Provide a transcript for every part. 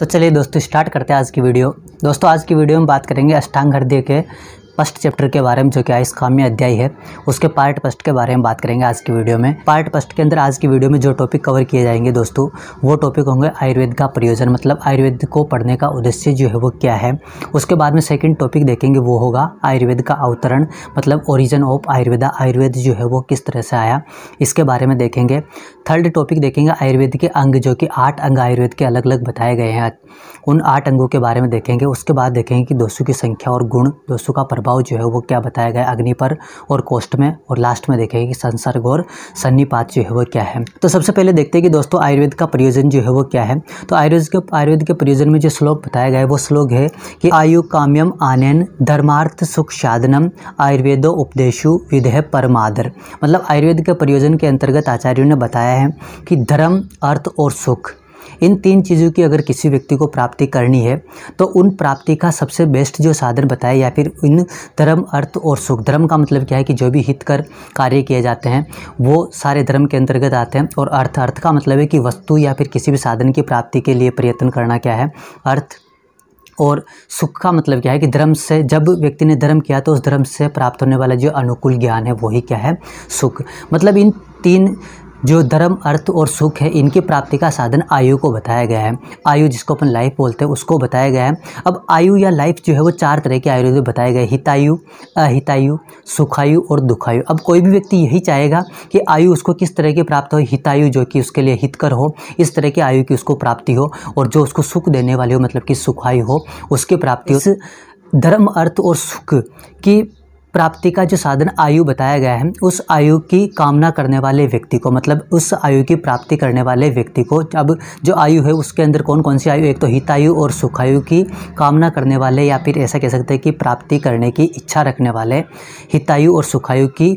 तो चलिए दोस्तों स्टार्ट करते हैं आज की वीडियो दोस्तों आज की वीडियो में बात करेंगे अष्टांग हृदय के फर्स्ट चैप्टर के बारे में जो कि आइसकाम्य अध्याय है उसके पार्ट फर्स्ट के बारे में बात करेंगे आज की वीडियो में पार्ट फर्स्ट के अंदर आज की वीडियो में जो टॉपिक कवर किए जाएंगे दोस्तों वो टॉपिक होंगे आयुर्वेद का प्रयोजन मतलब आयुर्वेद को पढ़ने का उद्देश्य जो है वो क्या है उसके बाद में सेकेंड टॉपिक देखेंगे वो होगा आयुर्वेद का अवतरण मतलब ओरिजिन ऑफ आयुर्वेदा आयुर्वेद जो है वो किस तरह से आया इसके बारे में देखेंगे थर्ड टॉपिक देखेंगे आयुर्वेद के अंग जो कि आठ अंग आयुर्वेद के अलग अलग बताए गए हैं उन आठ अंगों के बारे में देखेंगे उसके बाद देखेंगे कि दोषों की संख्या और गुण दोषों का प्रभाव प्रभाव जो है वो क्या बताया गया अग्नि पर और कोष्ट में और लास्ट में देखेंगे कि संसर्ग और सन्निपात जो है वो क्या है तो सबसे पहले देखते हैं कि दोस्तों आयुर्वेद का प्रयोजन जो है वो क्या है तो आयुर्वेद के आयुर्वेद के प्रयोजन में जो श्लोक बताया गया है वो श्लोक है कि आयु काम्यम आनयन धर्मार्थ सुख साधनम आयुर्वेदो उपदेशु विधेय परमादर मतलब आयुर्वेद के प्रयोजन के अंतर्गत आचार्यों ने बताया है कि धर्म अर्थ और सुख इन तीन चीज़ों की अगर किसी व्यक्ति को प्राप्ति करनी है तो उन प्राप्ति का सबसे बेस्ट जो साधन बताए या फिर इन धर्म अर्थ और सुख धर्म का मतलब क्या है कि जो भी हित कर कार्य किए जाते हैं वो सारे धर्म के अंतर्गत आते हैं और अर्थ अर्थ का मतलब है कि वस्तु या फिर किसी भी साधन की प्राप्ति के लिए प्रयत्न करना क्या है अर्थ और सुख का मतलब क्या है कि धर्म से जब व्यक्ति ने धर्म किया तो उस धर्म से प्राप्त होने वाला जो अनुकूल ज्ञान है वही क्या है सुख मतलब इन तीन जो धर्म अर्थ और सुख है इनकी प्राप्ति का साधन आयु को बताया गया है आयु जिसको अपन लाइफ बोलते हैं उसको बताया गया है अब आयु या लाइफ जो है वो चार तरह के आयुर्वेद में बताया गया है हितायु अहितायु सुखायु और दुखायु अब कोई भी व्यक्ति यही चाहेगा कि आयु उसको किस तरह की प्राप्त हो हितायु जो कि उसके लिए हितकर हो इस तरह की आयु की उसको प्राप्ति हो और जो उसको सुख देने वाली हो मतलब कि सुखायु हो उसकी प्राप्ति हो धर्म अर्थ और सुख की प्राप्ति का जो साधन आयु बताया गया है उस आयु की कामना करने वाले व्यक्ति को मतलब उस आयु की प्राप्ति करने वाले व्यक्ति को अब जो आयु है उसके अंदर कौन कौन सी आयु एक तो हितायु और सुखायु की कामना करने वाले या फिर ऐसा कह सकते हैं कि प्राप्ति करने की इच्छा रखने वाले हितायु और सुखायु की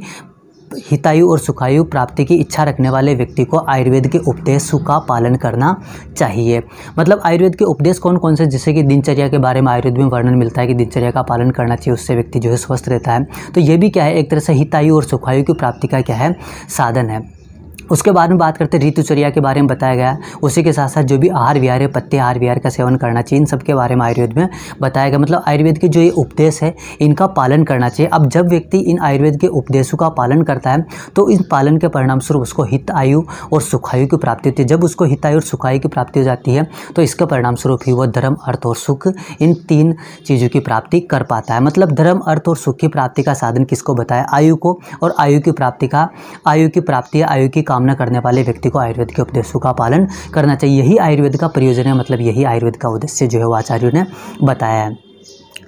हितायु और सुखायु प्राप्ति की इच्छा रखने वाले व्यक्ति को आयुर्वेद के उपदेशों का पालन करना चाहिए मतलब आयुर्वेद के उपदेश कौन कौन से जैसे कि दिनचर्या के बारे में आयुर्वेद में वर्णन मिलता है कि दिनचर्या का पालन करना चाहिए उससे व्यक्ति जो है स्वस्थ रहता है तो ये भी क्या है एक तरह से हितायु और सुखायु की प्राप्ति का क्या है साधन है उसके बाद में बात करते हैं ऋतुचर्या के बारे में बताया गया उसी के साथ साथ जो भी आहार विहार है पत्ते आहार विहार का सेवन करना चाहिए इन सब के बारे में आयुर्वेद में बताया गया मतलब आयुर्वेद के जो ये उपदेश है इनका पालन करना चाहिए अब जब व्यक्ति इन आयुर्वेद के उपदेशों का पालन करता है तो इन पालन के परिणाम स्वरूप उसको हित आयु और सुखायु की प्राप्ति होती है जब उसको हित आयु और सुखायु की प्राप्ति हो जाती है तो इसके परिणाम स्वरूप ही वह धर्म अर्थ और सुख इन तीन चीज़ों की प्राप्ति कर पाता है मतलब धर्म अर्थ और सुख की प्राप्ति का साधन किसको बताया आयु को और आयु की प्राप्ति का आयु की प्राप्ति आयु की कामना करने वाले व्यक्ति को आयुर्वेद के उपदेशों का पालन करना चाहिए यही आयुर्वेद का प्रयोजन है मतलब यही आयुर्वेद का उद्देश्य जो है वो आचार्य ने बताया है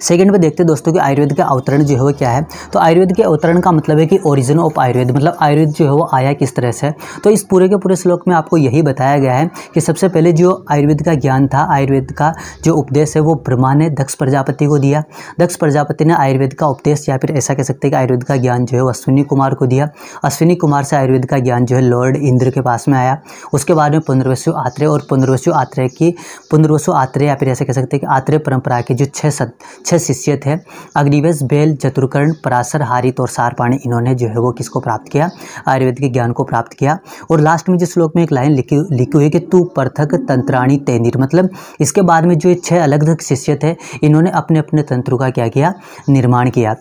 सेकंड पे देखते हैं दोस्तों कि आयुर्वेद का अवतरण जो है वो क्या है तो आयुर्वेद के अवतरण का मतलब है कि ओरिजिन ऑफ आयुर्वेद मतलब आयुर्वेद जो है वो आया किस तरह से तो इस पूरे के पूरे श्लोक में आपको यही बताया गया है कि सबसे पहले जो आयुर्वेद का ज्ञान था आयुर्वेद का जो उपदेश है वो ब्रह्मा ने दक्ष प्रजापति को दिया दक्ष प्रजापति ने आयुर्वेद का उपदेश या फिर ऐसा कह सकते हैं कि आयुर्वेद का ज्ञान जो है वो अश्विनी कुमार को दिया अश्विनी कुमार से आयुर्वेद का ज्ञान जो है लॉर्ड इंद्र के पास में आया उसके बाद में पुनर्वसु आत्रेय और पुनर्वसु आत्रेय की पुनर्वसु आत्रेय या फिर ऐसा कह सकते हैं कि आत्रेय परंपरा के जो छः सत छः शिष्य थे अग्निवेश बेल चतुर्कर्ण पराशर हारित और सारपाणी इन्होंने जो है वो किसको प्राप्त किया आयुर्वेद के ज्ञान को प्राप्त किया और लास्ट में जिस श्लोक में एक लाइन लिखी लिखी हुई कि तू पृथक तंत्राणी तैनिर मतलब इसके बाद में जो छः अलग अलग शिष्य थे इन्होंने अपने अपने तंत्रों का क्या किया निर्माण किया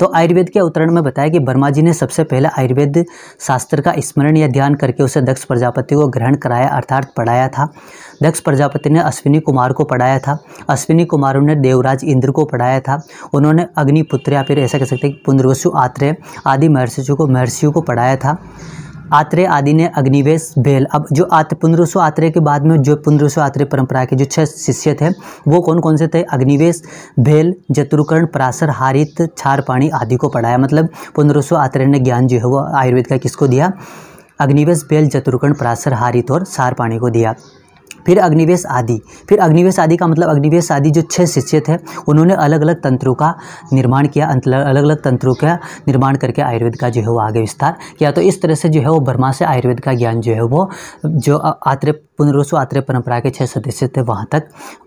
तो आयुर्वेद के अवतरण में बताया कि वर्मा जी ने सबसे पहले आयुर्वेद शास्त्र का स्मरण या ध्यान करके उसे दक्ष प्रजापति को ग्रहण कराया अर्थात पढ़ाया था दक्ष प्रजापति ने अश्विनी कुमार को पढ़ाया था अश्विनी कुमार ने देवराज इंद्र को पढ़ाया था उन्होंने अग्निपुत्र या फिर ऐसा कह सकते हैं पुनर्वसु आत्रेय आदि महर्षियों को महर्षियों को पढ़ाया था आत्रेय आदि ने अग्निवेश भेल अब जो आत पुनर्वसु आत्रेय के बाद में जो पुनर्वसु आत्रेय परंपरा के जो छह शिष्य थे वो कौन कौन से थे अग्निवेश भेल जतुरुकर्ण पराशर हारित छारपाणी आदि को पढ़ाया मतलब पुनर्वसु आत्रेय ने ज्ञान जो है वो आयुर्वेद का किसको दिया अग्निवेश बेल जतुरुकर्ण पराशर हारित और सारपाणी को दिया फिर अग्निवेश आदि फिर अग्निवेश आदि का मतलब अग्निवेश आदि जो छह शिष्य थे उन्होंने अलग अलग तंत्रों का निर्माण किया अलग अलग तंत्रों का निर्माण करके आयुर्वेद का जो है वो आगे विस्तार किया तो इस तरह से जो है वो बर्मा से आयुर्वेद का ज्ञान जो है वो जो आत्र पुनरोसु आत्रेय परंपरा के छह सदस्य थे वहां तक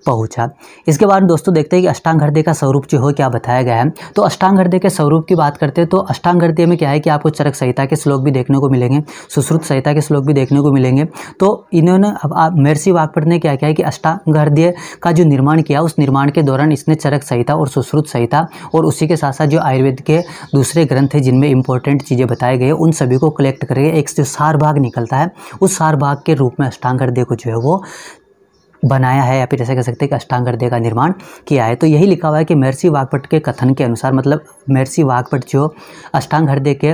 पहुंचा इसके बाद दोस्तों देखते हैं कि अष्टांग हृदय का स्वरूप जो हो क्या बताया गया है तो अष्टांग हृदय के स्वरूप की बात करते हैं तो अष्टांग हृदय में क्या है कि आपको चरक संहिता के श्लोक भी देखने को मिलेंगे सुश्रुत संहिता के श्लोक भी देखने को मिलेंगे तो इन्होंने अब आप महर्षि वाकपट ने क्या किया कि अष्टांग हृदय का जो निर्माण किया उस निर्माण के दौरान इसने चरक संहिता और सुश्रुत संहिता और उसी के साथ साथ जो आयुर्वेद के दूसरे ग्रंथ हैं जिनमें इंपॉर्टेंट चीज़ें बताई गई उन सभी को कलेक्ट करके एक जो सार भाग निकलता है उस सार भाग के रूप में अष्टांग हृदय को जो है वो बनाया है या फिर ऐसा कह सकते हैं कि अष्टांग हृदय का निर्माण किया है तो यही लिखा हुआ है कि महर्षि वागपट के कथन के अनुसार मतलब महर्षि वागपट जो अष्टांग हृदय के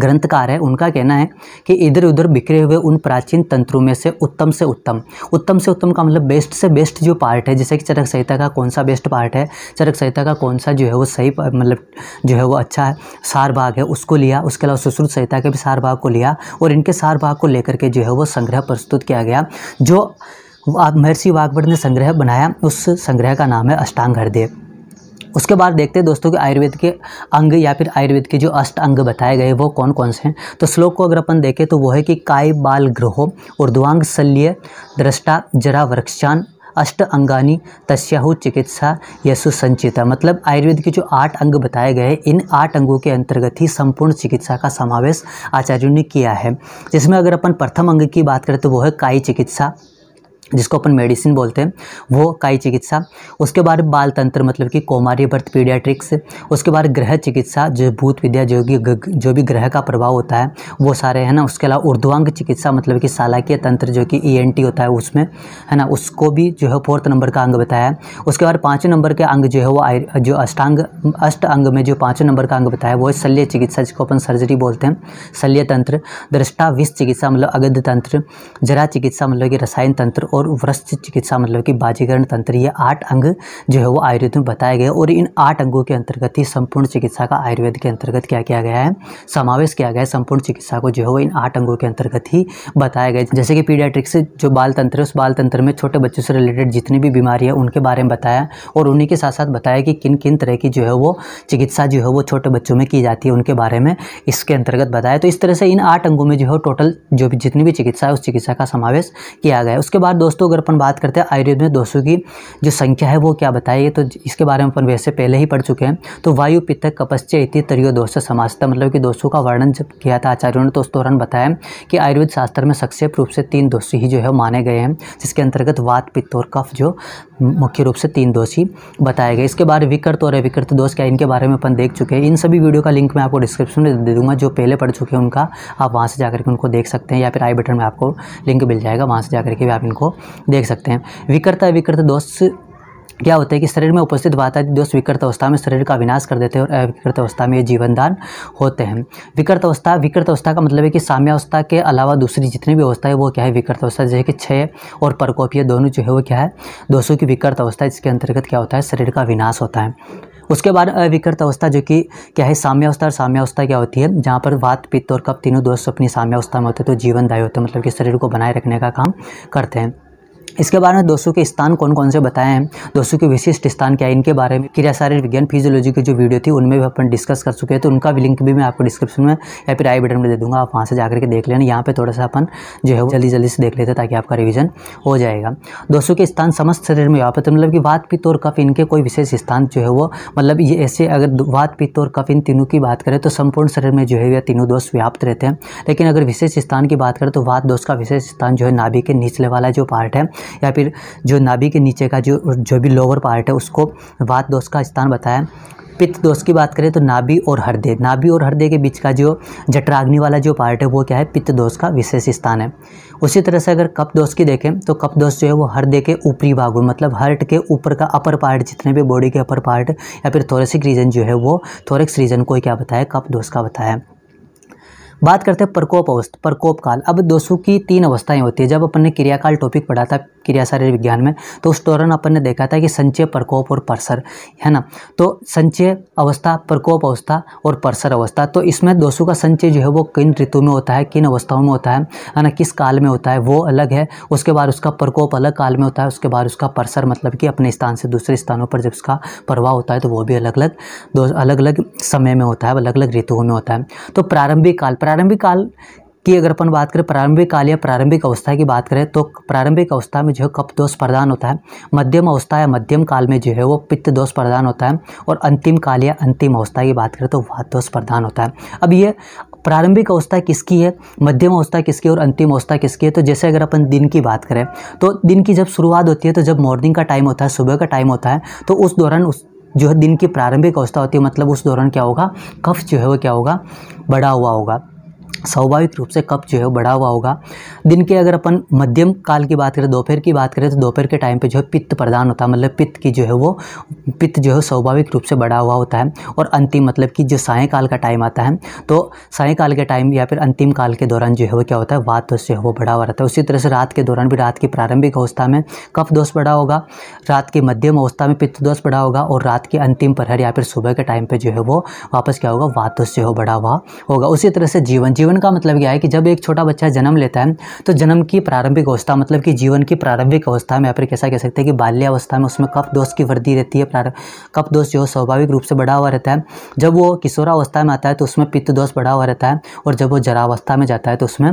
ग्रंथकार है उनका कहना है कि इधर उधर बिखरे हुए उन प्राचीन तंत्रों में से उत्तम से उत्तम उत्तम से उत्तम का मतलब बेस्ट से बेस्ट जो पार्ट है जैसे कि चरक संहिता का कौन सा बेस्ट पार्ट है चरक संहिता का कौन सा जो है वो सही मतलब जो है वो अच्छा है सार भाग है उसको लिया उसके अलावा सुश्रुत संहिता के भी सार भाग को लिया और इनके सार भाग को लेकर के जो है वो संग्रह प्रस्तुत किया गया जो महर्षि वागवट ने संग्रह बनाया उस संग्रह का नाम है अष्टांग हृदय उसके बाद देखते हैं दोस्तों कि आयुर्वेद के अंग या फिर आयुर्वेद के जो अष्ट अंग बताए गए वो कौन कौन से हैं तो श्लोक को अगर अपन देखें तो वो है कि काय बाल ग्रहो ऊर्ध्वांग शल्य दृष्टा जरा वृक्षान अष्ट अंगानी तस्याहु चिकित्सा यशु संचिता मतलब आयुर्वेद के जो आठ अंग बताए गए इन आठ अंगों के अंतर्गत ही संपूर्ण चिकित्सा का समावेश आचार्यों ने किया है जिसमें अगर अपन प्रथम अंग की बात करें तो वो है काई चिकित्सा जिसको अपन मेडिसिन बोलते हैं वो काई चिकित्सा उसके बाद बाल तंत्र मतलब कि कोमारी बर्थ पीडियाट्रिक्स उसके बाद ग्रह चिकित्सा जो भूत विद्या जो कि जो भी ग्रह का प्रभाव होता है वो सारे है ना उसके अलावा उर्ध्वांग चिकित्सा मतलब कि सालाकीय तंत्र जो कि ई e होता है उसमें है ना उसको भी जो है फोर्थ नंबर का अंग बताया है उसके बाद पाँचवें नंबर के अंग जो है वो जो अष्टांग अष्ट अंग में जो पाँचवें नंबर का अंग बताया वो है शल्य चिकित्सा जिसको अपन सर्जरी बोलते हैं शल्य तंत्र दृष्टा विष चिकित्सा मतलब अगध तंत्र जरा चिकित्सा मतलब कि रसायन तंत्र और और वृक्ष चिकित्सा मतलब कि बाजीकरण तंत्र ये आठ अंग जो है वो आयुर्वेद में बताए गए और इन आठ अंगों के अंतर्गत ही संपूर्ण चिकित्सा का आयुर्वेद के अंतर्गत क्या किया गया है समावेश किया गया है संपूर्ण चिकित्सा को जो है वो इन आठ अंगों के अंतर्गत ही बताया गया जैसे कि पीडियाट्रिक्स जो बाल तंत्र है उस बाल तंत्र में छोटे बच्चों से रिलेटेड जितनी भी बीमारी है उनके बारे में बताया और उन्हीं के साथ साथ बताया कि किन किन तरह की जो है वो चिकित्सा जो है वो छोटे बच्चों में की जाती है उनके बारे में इसके अंतर्गत बताया तो इस तरह से इन आठ अंगों में जो है टोटल जो भी जितनी भी चिकित्सा है उस चिकित्सा का समावेश किया गया उसके बाद दोस्तों दोस्तों अगर अपन बात करते हैं आयुर्वेद में दोषों की जो संख्या है वो क्या बताइए तो इसके बारे में अपन वैसे पहले ही पढ़ चुके हैं तो वायु पित्त कपस्य इति तरियो दोष समाजता मतलब कि दोषों का वर्णन जब किया था आचार्यों ने तो उस दौरान बताया कि आयुर्वेद शास्त्र में सक्षेप रूप से तीन दोषी ही जो है माने गए हैं जिसके अंतर्गत वात पित्त और कफ जो मुख्य रूप से तीन दोषी बताए गए इसके बारे विकृत और अविकृत दोष क्या इनके बारे में अपन देख चुके हैं इन सभी वीडियो का लिंक मैं आपको डिस्क्रिप्शन में दे दूँगा जो पहले पढ़ चुके हैं उनका आप वहाँ से जा के उनको देख सकते हैं या फिर आई बटन में आपको लिंक मिल जाएगा वहाँ से जा के भी आप इनको देख सकते हैं विकृत अविकृत दोष क्या होता है कि शरीर में उपस्थित वातादिक दोष विकृत अवस्था में शरीर का विनाश कर देते हैं और अविकृत अवस्था में ये जीवनदान होते हैं विकृत अवस्था विकृत अवस्था का मतलब है कि साम्यावस्था के अलावा दूसरी जितनी भी अवस्था है वो क्या है विकृत अवस्था जैसे कि क्षय और प्रकोपीय दोनों जो है वो क्या है दोषों की विकृत अवस्था जिसके अंतर्गत क्या होता है शरीर का विनाश होता है उसके बाद अविकृत अवस्था जो कि क्या है साम्यावस्था और साम्यावस्था क्या होती है जहाँ पर वात पित्त और कप तीनों दोष अपनी साम्यावस्था में होते हैं तो जीवनदायी होते हैं मतलब कि शरीर को बनाए रखने का काम करते हैं इसके बारे में दोस्तों के स्थान कौन कौन से बताए हैं दोस्तों के विशिष्ट स्थान क्या है इनके बारे में क्रिया सारे विज्ञान फिजियोलॉजी की जो वीडियो थी उनमें भी अपन डिस्कस कर चुके हैं तो उनका भी लिंक भी मैं आपको डिस्क्रिप्शन में या फिर आई बटन में दे दूंगा आप वहाँ से जाकर के देख लेना यहाँ पर थोड़ा सा अपन जो है वो जल्दी जल्दी से देख लेते ताकि आपका रिविजन हो जाएगा दोस्तों के स्थान समस्त शरीर में व्यापक मतलब कि वात पित्त और कफ इनके कोई विशेष स्थान जो है वो मतलब ये ऐसे अगर वात पित्त और कफ इन तीनों की बात करें तो संपूर्ण शरीर में जो है यह तीनों दोष व्याप्त रहते हैं लेकिन अगर विशेष स्थान की बात करें तो वात दोष का विशेष स्थान जो है नाभि के निचले वाला जो पार्ट है या फिर जो नाभि के नीचे का जो जो भी लोअर पार्ट है उसको वात दोष का स्थान बताया पित्त दोष की बात करें तो नाभि और हृदय नाभि और हृदय के बीच का जो जटराग्नि वाला जो पार्ट है वो क्या है पित्त दोष का विशेष स्थान है उसी तरह से अगर कप दोष की देखें तो कप दोष जो है वो हृदय के ऊपरी भाग में मतलब हर्ट के ऊपर का अपर पार्ट जितने भी बॉडी के अपर पार्ट या फिर थोरेसिक रीजन जो है वो थोरेक्स रीजन को क्या बताया कप दोष का बताया बात करते हैं प्रकोप अवस्था प्रकोप काल अब दोषों की तीन अवस्थाएं होती है जब अपन ने क्रियाकाल टॉपिक पढ़ा था क्रिया शारीर विज्ञान में तो उस दौरान अपन ने देखा था कि संचय प्रकोप और परसर है ना तो संचय अवस्था प्रकोप अवस्था और परसर अवस्था तो इसमें दोषों का संचय जो है वो किन ऋतु में होता है किन अवस्थाओं में होता है है ना किस काल में होता है वो अलग है उसके बाद उसका प्रकोप अलग काल में होता है उसके बाद उसका परसर मतलब कि अपने स्थान से दूसरे स्थानों पर जब उसका प्रवाह होता है तो वो भी अलग अलग दो अलग अलग समय में होता है अलग अलग ऋतुओं में होता है तो प्रारंभिक काल प्रारंभिक काल की अगर अपन बात करें प्रारंभिक काल या प्रारंभिक अवस्था की बात करें तो प्रारंभिक अवस्था में जो है कप दोष प्रदान होता है मध्यम अवस्था या मध्यम काल में जो है वो पित्त दोष प्रदान होता है और अंतिम काल या अंतिम अवस्था की बात करें तो वात दोष प्रदान होता है अब ये प्रारंभिक अवस्था किसकी है मध्यम अवस्था किसकी है और अंतिम अवस्था किसकी है तो जैसे अगर अपन दिन की बात करें तो दिन की जब शुरुआत होती है तो जब मॉर्निंग का टाइम होता है सुबह का टाइम होता है तो उस दौरान उस जो है दिन की प्रारंभिक अवस्था होती है मतलब उस दौरान क्या होगा कफ जो है वो क्या होगा बड़ा हुआ होगा स्वाभाविक रूप से कप जो है बढ़ा हुआ होगा दिन के अगर अपन मध्यम काल की बात करें दोपहर की बात करें तो दोपहर के टाइम पे जो है पित्त प्रदान होता है मतलब पित्त की जो है वो पित्त जो है स्वाभाविक रूप से बढ़ा हुआ होता है और अंतिम मतलब कि जो सायकाल का टाइम आता है तो सायकाल के टाइम या फिर अंतिम काल के दौरान जो है वो क्या होता है वात दोष जो है वो बढ़ा हुआ रहता है उसी तरह से रात के दौरान भी रात की प्रारंभिक अवस्था में कफ दोष बढ़ा होगा रात की मध्यम अवस्था में पित्त दोष बढ़ा होगा और रात के अंतिम प्रहर या फिर सुबह के टाइम पर जो है वो वापस क्या होगा वात दोष जो है बढ़ा हुआ होगा उसी तरह से जीवन जीवन जीवन का मतलब क्या है कि जब एक छोटा बच्चा जन्म लेता है तो जन्म की प्रारंभिक अवस्था मतलब कि जीवन की प्रारंभिक अवस्था में या फिर कैसा कह सकते हैं कि बाल्यावस्था में उसमें कफ दोष की वृद्धि रहती है प्रारंभ कफ दोष जो स्वाभाविक रूप से बढ़ा हुआ रहता है जब वो किशोरावस्था में आता है तो उसमें पित्त दोष बढ़ा हुआ रहता है और जब वो जरावस्था में जाता है तो उसमें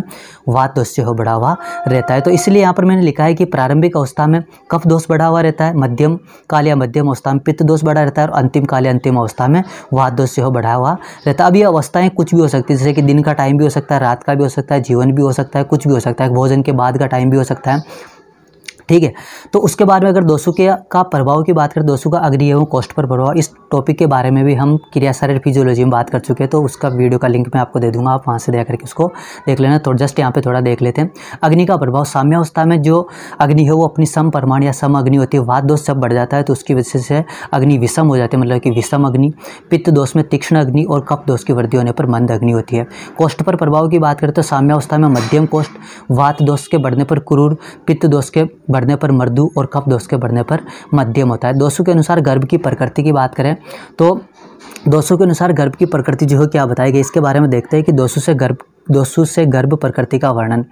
वात दोष जो बढ़ा हुआ रहता है तो इसलिए यहाँ पर मैंने लिखा है कि प्रारंभिक अवस्था में कफ दोष बढ़ा हुआ रहता है मध्यम काल या मध्यम अवस्था में पित्त दोष बढ़ा रहता है और अंतिम काल या अंतिम अवस्था में वात दोष जो बढ़ा हुआ रहता है अब ये अवस्थाएँ कुछ भी हो सकती है जैसे कि दिन का टाइम भी हो सकता है रात का भी हो सकता है जीवन भी हो सकता है कुछ भी हो सकता है भोजन के बाद का टाइम भी हो सकता है ठीक है तो उसके बाद में अगर दोस्तों के का प्रभाव की बात करें दोस्तों का अग्नि एवं कॉस्ट पर प्रभाव इस टॉपिक के बारे में भी हम क्रिया फिजियोलॉजी में बात कर चुके हैं तो उसका वीडियो का लिंक मैं आपको दे दूंगा आप वहाँ से देख करके उसको देख लेना तो जस्ट यहाँ पर थोड़ा देख लेते हैं अग्नि का प्रभाव साम्यावस्था में जो अग्नि है वो अपनी सम प्रमाण या सम अग्नि होती है वाद दोष सब बढ़ जाता है तो उसकी वजह से अग्नि विषम हो जाते हैं मतलब कि विषम अग्नि पित्त दोष में तीक्ष्ण अग्नि और कप दोष की वृद्धि होने पर मंद अग्नि होती है कोष्ठ पर प्रभाव की बात करें तो साम्यावस्था में मध्यम कोष्ठ वात दोष के बढ़ने पर क्रूर पित्त दोष के बढ़ने पर मर्दु और कफ दोष के बढ़ने पर मध्यम होता है दोषों के अनुसार गर्भ की प्रकृति की बात करें तो दोषों के अनुसार गर्भ की प्रकृति जो है क्या बताई गई इसके बारे में देखते हैं कि दोषों से गर्भ दोषों से गर्भ प्रकृति का वर्णन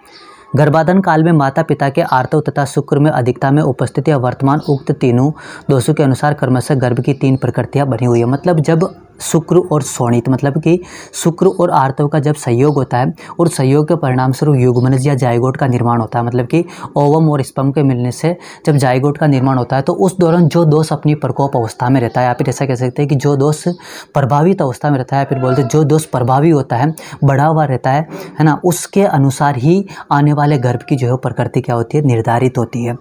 गर्भाधान काल में माता पिता के आर्तव तथा शुक्र में अधिकता में उपस्थित या वर्तमान उक्त तीनों दोषों के अनुसार कर्म से गर्भ की तीन प्रकृतियाँ बनी हुई है मतलब जब शुक्र और शोणित मतलब कि शुक्र और आर्तव का जब सहयोग होता है और सहयोग के परिणाम स्वरूप युगमनज या जायगोट का निर्माण होता है मतलब कि ओवम और स्पम के मिलने से जब जायगोट का निर्माण होता है तो उस दौरान जो दोष अपनी प्रकोप अवस्था में रहता है या फिर ऐसा कह सकते हैं कि जो दोष प्रभावित अवस्था में रहता है या फिर बोलते जो दोष प्रभावी होता है बढ़ा हुआ रहता है है ना उसके अनुसार ही आने वाले गर्भ की जो है प्रकृति क्या होती है निर्धारित होती है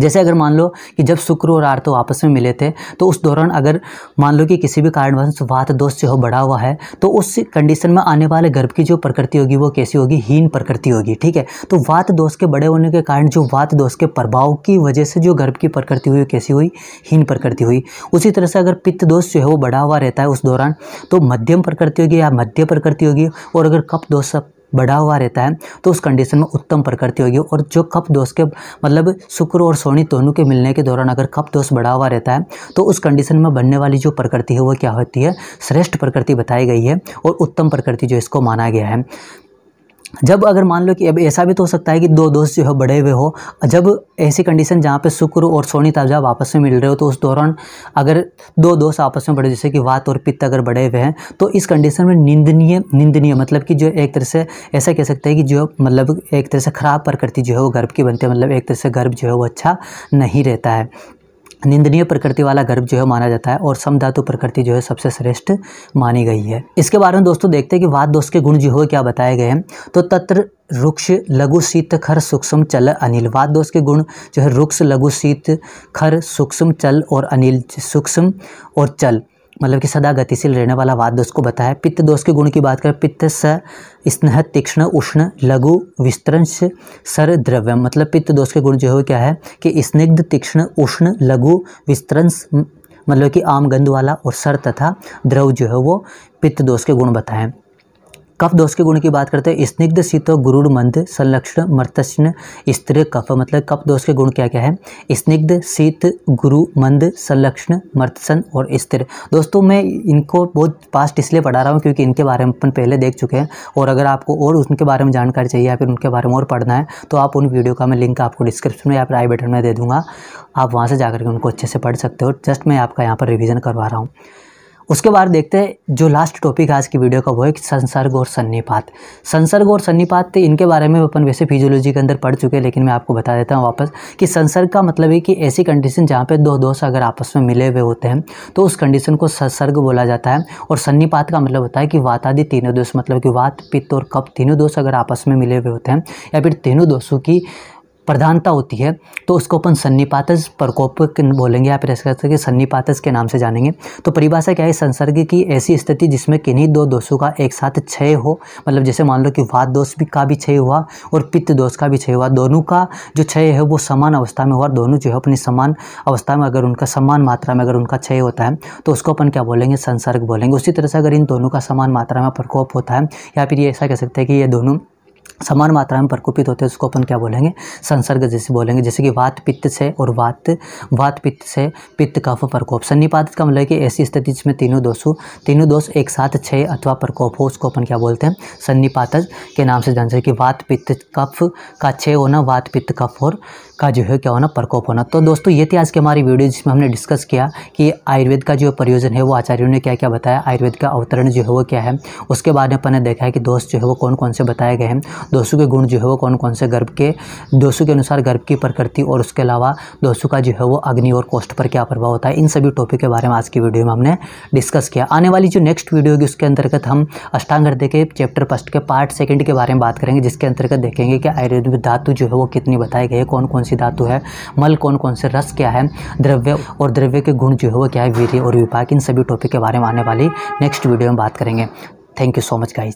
जैसे अगर मान लो कि जब शुक्र और आर्तव आपस में मिले थे तो उस दौरान अगर मान लो कि किसी भी कारणवश वात दोष जो बढ़ा हुआ है तो उस कंडीशन में आने वाले गर्भ की जो प्रकृति होगी वो कैसी होगी हीन प्रकृति होगी ठीक है तो वात दोष के बड़े होने के कारण जो वात दोष के प्रभाव की वजह से जो गर्भ की प्रकृति हुई कैसी हुई हीन प्रकृति हुई उसी तरह से अगर पित्त दोष जो है वो बढ़ा हुआ रहता है उस दौरान तो मध्यम प्रकृति होगी या मध्य प्रकृति होगी और अगर कप दोष बढ़ा हुआ रहता है तो उस कंडीशन में उत्तम प्रकृति होगी और जो कप दोष के मतलब शुक्र और सोनी दोनों के मिलने के दौरान अगर कप दोष बढ़ा हुआ रहता है तो उस कंडीशन में बनने वाली जो प्रकृति है वो क्या होती है श्रेष्ठ प्रकृति बताई गई है और उत्तम प्रकृति जो इसको माना गया है जब अगर मान लो कि अब ऐसा भी तो हो सकता है कि दो दोस्त जो है बड़े हुए हो जब ऐसी कंडीशन जहाँ पे शुक्र और सोनी ताजा आपस में मिल रहे हो तो उस दौरान अगर दो दोस्त आपस में बड़े जैसे कि वात और पित्त अगर बढ़े हुए हैं तो इस कंडीशन में निंदनीय निंदनीय मतलब कि जो एक तरह से ऐसा कह सकते हैं कि जो मतलब एक तरह से ख़राब प्रकृति जो है वो गर्भ की बनती है मतलब एक तरह से गर्भ जो है वो अच्छा नहीं रहता है निंदनीय प्रकृति वाला गर्भ जो है माना जाता है और समधातु प्रकृति जो है सबसे श्रेष्ठ मानी गई है इसके बारे में दोस्तों देखते हैं कि वाद दोष के गुण जो है क्या बताए गए हैं तो तत्र रुक्ष लघु शीत खर सूक्ष्म चल अनिल वाद दोष के गुण जो है रुक्ष लघु शीत खर सूक्ष्म चल और अनिल सूक्ष्म और चल मतलब कि सदा गतिशील रहने वाला वाद्य उसको बताया पित्त दोष के गुण की बात करें पित्त स स्नेह तीक्ष्ण उष्ण लघु विस्तृंश सर द्रव्य मतलब पित्त दोष के गुण जो है क्या है कि स्निग्ध तीक्ष्ण उष्ण लघु विस्तृंश मतलब कि आम गंध वाला और सर तथा द्रव जो है वो पित्त दोष के गुण बताएं कफ दोष के गुण की बात करते हैं स्निग्ध शीतो गुरुड़ मंद संलक्षण मर्तस्न स्त्री कफ मतलब कफ दोष के गुण क्या क्या है स्निग्ध शीत गुरु मंद संलक्षण मर्तसन और स्त्र दोस्तों मैं इनको बहुत फास्ट इसलिए पढ़ा रहा हूँ क्योंकि इनके बारे में अपन पहले देख चुके हैं और अगर आपको और उनके बारे में जानकारी चाहिए या फिर उनके बारे में और पढ़ना है तो आप उन वीडियो का मैं लिंक आपको डिस्क्रिप्शन में या फिर आई बटन में दे दूँगा आप वहाँ से जा करके उनको अच्छे से पढ़ सकते हो जस्ट मैं आपका यहाँ पर रिविज़न करवा रहा हूँ उसके बाद देखते हैं जो लास्ट टॉपिक आज की वीडियो का वो है संसर्ग और सन्निपात संसर्ग और सन्निपात इनके बारे में अपन वैसे फिजियोलॉजी के अंदर पढ़ चुके हैं लेकिन मैं आपको बता देता हूँ वापस कि संसर्ग का मतलब है कि ऐसी कंडीशन जहाँ पे दो दोस्त अगर आपस में मिले हुए होते हैं तो उस कंडीशन को संसर्ग बोला जाता है और सन्निपात का मतलब होता है कि वात आदि तीनों दोस्त मतलब कि वात पित्त और कप तीनों दोस्त अगर आपस में मिले हुए होते हैं या फिर तीनों दोस्तों की प्रधानता होती है तो उसको अपन सन्निपातज प्रकोप बोलेंगे या फिर ऐसे कह सकते सन्निपातज के नाम से जानेंगे तो परिभाषा क्या है संसर्ग की ऐसी स्थिति जिसमें किन्हीं दो दोषों का एक साथ क्षय हो मतलब जैसे मान लो कि वाद दोष भी का भी क्षय हुआ और पित्त दोष का भी क्षय हुआ दोनों का जो क्षय है वो समान अवस्था में हुआ और दोनों जो है अपनी समान अवस्था में अगर उनका समान मात्रा में अगर उनका क्षय होता है तो उसको अपन क्या बोलेंगे संसर्ग बोलेंगे उसी तरह से अगर इन दोनों का समान मात्रा में प्रकोप होता है या फिर ये ऐसा कह सकते हैं कि ये दोनों समान मात्रा में प्रकोपित होते हैं उसको अपन क्या बोलेंगे संसर्ग जैसे बोलेंगे जैसे कि वात पित्त से और वात वात पित्त से पित्त कफ प्रकोप सन्निपातित का मतलब कि ऐसी स्थिति जिसमें तीनों दोषों तीनों दोष एक साथ क्षय अथवा प्रकोप हो उसको अपन क्या बोलते हैं सन्निपातज के नाम से जान सकते कि वात पित्त कफ का क्षय होना वात पित्त कफ और का जो है क्या होना प्रकोप होना तो दोस्तों ये थी आज की हमारी वीडियो जिसमें हमने डिस्कस किया कि आयुर्वेद का जो प्रयोजन है वो आचार्यों ने क्या क्या बताया आयुर्वेद का अवतरण जो है वो क्या है उसके बाद में अपने देखा है कि दोष जो है वो कौन कौन से बताए गए हैं दोषों के गुण जो है वो कौन कौन से गर्भ के दोषों के अनुसार गर्भ की प्रकृति और उसके अलावा दोषों का जो है वो अग्नि और कोष्ठ पर क्या प्रभाव होता है इन सभी टॉपिक के बारे में आज की वीडियो में हमने डिस्कस किया आने वाली जो नेक्स्ट वीडियो होगी उसके अंतर्गत हम अष्टांग हृदय के चैप्टर फर्स्ट के पार्ट सेकेंड के बारे में बात करेंगे जिसके अंतर्गत देखेंगे कि आयुर्वेद में धातु जो है वो कितनी बताए गए कौन कौन सी धातु है मल कौन कौन से रस क्या है द्रव्य और द्रव्य के गुण जो है वो क्या है वीर्य और विपाक इन सभी टॉपिक के बारे में आने वाली नेक्स्ट वीडियो में बात करेंगे thank you so much guys